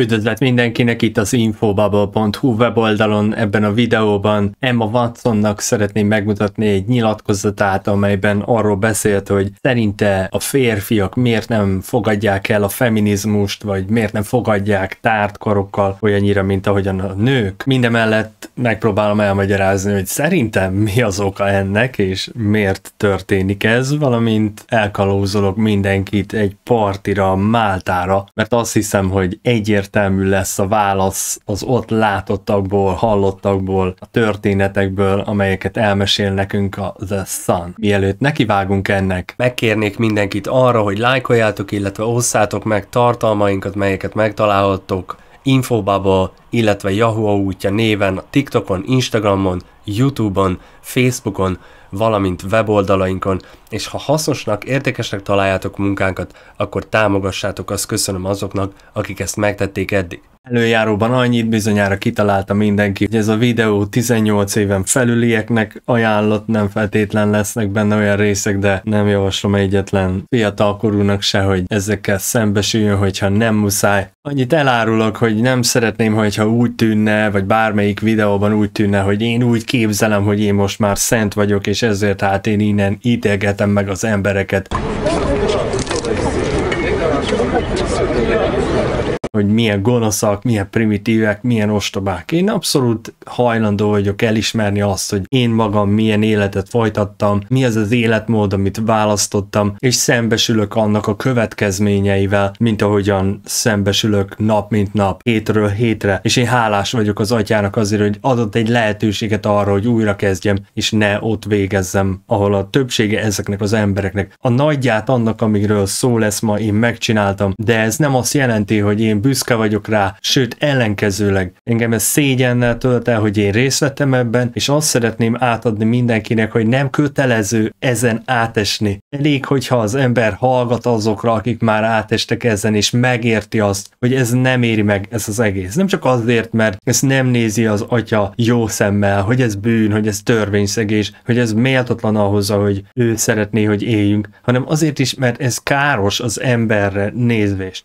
Üdvözlet mindenkinek itt az infobubble.hu weboldalon, ebben a videóban Emma Watsonnak szeretném megmutatni egy nyilatkozatát, amelyben arról beszélt, hogy szerinte a férfiak miért nem fogadják el a feminizmust, vagy miért nem fogadják tárt karokkal olyannyira, mint ahogyan a nők. Mindemellett megpróbálom elmagyarázni, hogy szerintem mi az oka ennek, és miért történik ez, valamint elkalózolok mindenkit egy partira, Máltára, mert azt hiszem, hogy egyért egyértelmű lesz a válasz az ott látottakból, hallottakból, a történetekből, amelyeket elmesél nekünk a The Sun. Mielőtt nekivágunk ennek, megkérnék mindenkit arra, hogy lájkoljátok, illetve osszátok meg tartalmainkat, melyeket megtalálhattok Infobubble, illetve Yahoo útja néven TikTokon, Instagramon, Youtube-on, Facebookon, valamint weboldalainkon, és ha hasznosnak, értékesnek találjátok munkánkat, akkor támogassátok, azt köszönöm azoknak, akik ezt megtették eddig. Előjáróban annyit bizonyára kitalálta mindenki, hogy ez a videó 18 éven felülieknek ajánlott, nem feltétlen lesznek benne olyan részek, de nem javaslom egyetlen fiatalkorúnak se, hogy ezekkel szembesüljön, hogyha nem muszáj. Annyit elárulok, hogy nem szeretném, hogyha úgy tűnne, vagy bármelyik videóban úgy tűnne, hogy én úgy képzelem, hogy én most már szent vagyok, és ezért hát én innen ítélgetem meg az embereket hogy milyen gonoszak, milyen primitívek, milyen ostobák. Én abszolút hajlandó vagyok elismerni azt, hogy én magam milyen életet folytattam, mi az az életmód, amit választottam, és szembesülök annak a következményeivel, mint ahogyan szembesülök nap mint nap, hétről hétre, és én hálás vagyok az atyának azért, hogy adott egy lehetőséget arra, hogy újra kezdjem, és ne ott végezzem, ahol a többsége ezeknek az embereknek. A nagyját annak, amiről szó lesz ma, én megcsináltam, de ez nem azt jelenti, hogy én büszke vagyok rá, sőt ellenkezőleg. Engem ez szégyennel tölt el, hogy én részt vettem ebben, és azt szeretném átadni mindenkinek, hogy nem kötelező ezen átesni. Elég, hogyha az ember hallgat azokra, akik már átestek ezen, és megérti azt, hogy ez nem éri meg ez az egész. Nem csak azért, mert ezt nem nézi az atya jó szemmel, hogy ez bűn, hogy ez törvényszegés, hogy ez méltatlan ahhoz, hogy ő szeretné, hogy éljünk, hanem azért is, mert ez káros az emberre nézvést.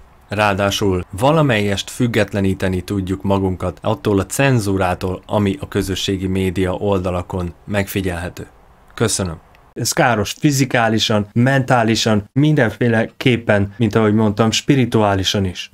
Ráadásul valamelyest függetleníteni tudjuk magunkat attól a cenzúrától, ami a közösségi média oldalakon megfigyelhető. Köszönöm. Ez káros fizikálisan, mentálisan, mindenféleképpen, mint ahogy mondtam, spirituálisan is.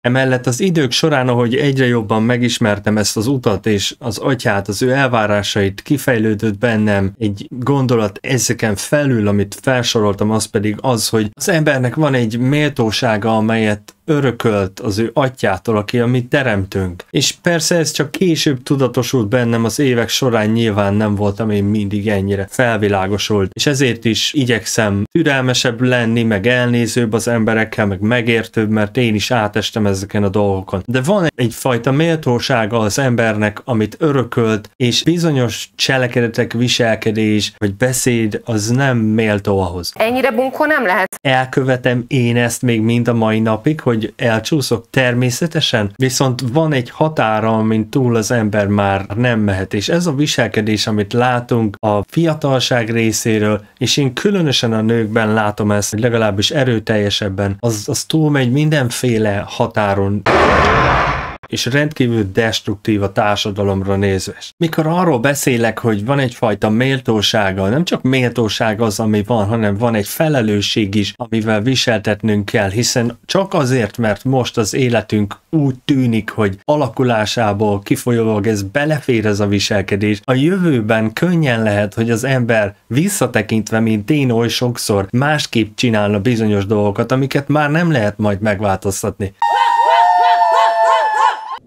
Emellett az idők során, ahogy egyre jobban megismertem ezt az utat és az atyát, az ő elvárásait, kifejlődött bennem egy gondolat ezeken felül, amit felsoroltam, az pedig az, hogy az embernek van egy méltósága, amelyet örökölt az ő atyától, aki a mi teremtünk. És persze ez csak később tudatosult bennem az évek során, nyilván nem voltam én mindig ennyire felvilágosult, és ezért is igyekszem türelmesebb lenni, meg elnézőbb az emberekkel, meg megértőbb, mert én is átestem ezeken a dolgokon. De van egyfajta méltósága az embernek, amit örökölt, és bizonyos cselekedetek, viselkedés, vagy beszéd az nem méltó ahhoz. Ennyire bunkó nem lehet. Elkövetem én ezt még mind a mai napig, hogy hogy elcsúszok természetesen, viszont van egy határa, amin túl az ember már nem mehet, és ez a viselkedés, amit látunk a fiatalság részéről, és én különösen a nőkben látom ezt, hogy legalábbis erőteljesebben, az, az túlmegy mindenféle határon és rendkívül destruktív a társadalomra nézve. Mikor arról beszélek, hogy van egyfajta méltósága, nem csak méltóság az, ami van, hanem van egy felelősség is, amivel viseltetnünk kell, hiszen csak azért, mert most az életünk úgy tűnik, hogy alakulásából kifolyólag ez belefér ez a viselkedés, a jövőben könnyen lehet, hogy az ember visszatekintve, mint én oly sokszor másképp csinálna bizonyos dolgokat, amiket már nem lehet majd megváltoztatni.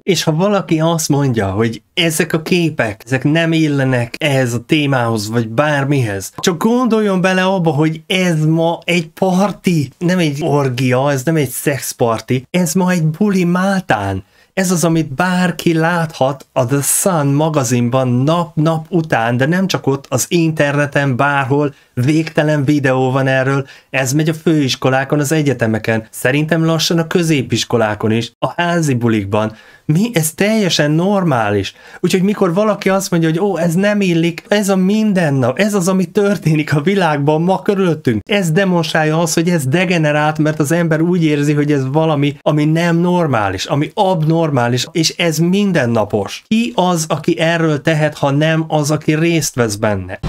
És ha valaki azt mondja, hogy ezek a képek, ezek nem illenek ehhez a témához, vagy bármihez, csak gondoljon bele abba, hogy ez ma egy parti, nem egy orgia, ez nem egy szexparti, ez ma egy buli máltán. Ez az, amit bárki láthat a The Sun magazinban nap-nap után, de nem csak ott, az interneten, bárhol, végtelen videó van erről, ez megy a főiskolákon, az egyetemeken, szerintem lassan a középiskolákon is, a házi bulikban. Mi? Ez teljesen normális. Úgyhogy mikor valaki azt mondja, hogy ó, ez nem illik, ez a mindennap, ez az, ami történik a világban ma körülöttünk. Ez demonstrálja azt, hogy ez degenerált, mert az ember úgy érzi, hogy ez valami, ami nem normális, ami abnormális, normális, és ez mindennapos. Ki az, aki erről tehet, ha nem az, aki részt vesz benne?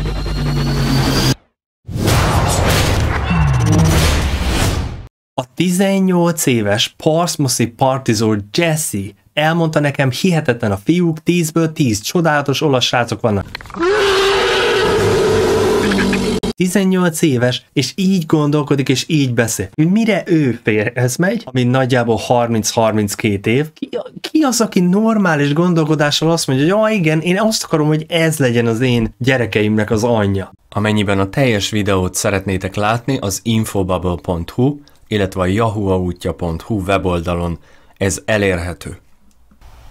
A 18 éves Parsmoszi partizor Jesse elmondta nekem, hihetetlen a fiúk, 10-ből 10 csodálatos olasz srácok vannak. 18 éves, és így gondolkodik, és így beszél. Mire ő férhez megy, ami nagyjából 30-32 év, ki, ki az, aki normális gondolkodással azt mondja, hogy ja ah, igen, én azt akarom, hogy ez legyen az én gyerekeimnek az anyja. Amennyiben a teljes videót szeretnétek látni, az infobubble.hu, illetve a yahooautja.hu weboldalon ez elérhető.